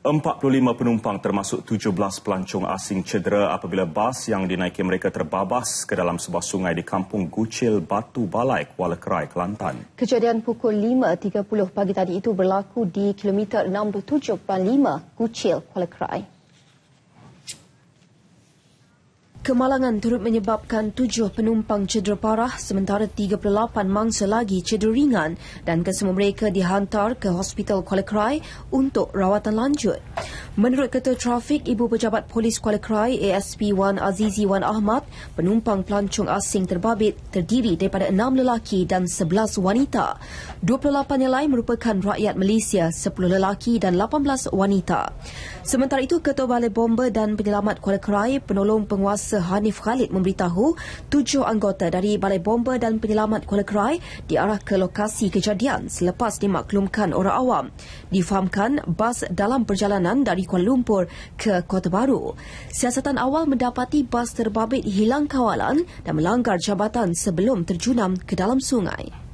45 penumpang termasuk 17 pelancong asing cedera apabila bas yang dinaiki mereka terbabas ke dalam sebuah sungai di kampung Gucil, Batu Balai, Kuala Kerai, Kelantan. Kejadian pukul 5.30 pagi tadi itu berlaku di kilometer 67.5 Gucil, Kuala Kerai. Kemalangan turut menyebabkan tujuh penumpang cedera parah sementara 38 mangsa lagi cedera ringan dan kesemua mereka dihantar ke Hospital Kuala Krai untuk rawatan lanjut. Menurut Ketua Trafik Ibu Pejabat Polis Kuala Krai ASP Wan Azizi Wan Ahmad, penumpang pelancong asing terbabit terdiri daripada enam lelaki dan sebelas wanita. Dua puluh lapan yang lain merupakan rakyat Malaysia, sepuluh lelaki dan lapan belas wanita. Sementara itu, Ketua Balai Bomber dan Penyelamat Kuala Krai, penolong penguasa Hanif Khalid memberitahu tujuh anggota dari Balai Bomber dan Penyelamat Kuala Krai diarah ke lokasi kejadian selepas dimaklumkan orang awam. Difahamkan, bas dalam perjalanan dari Kuala Lumpur ke Kota Baru. Siasatan awal mendapati bas terbabit hilang kawalan dan melanggar jabatan sebelum terjunam ke dalam sungai.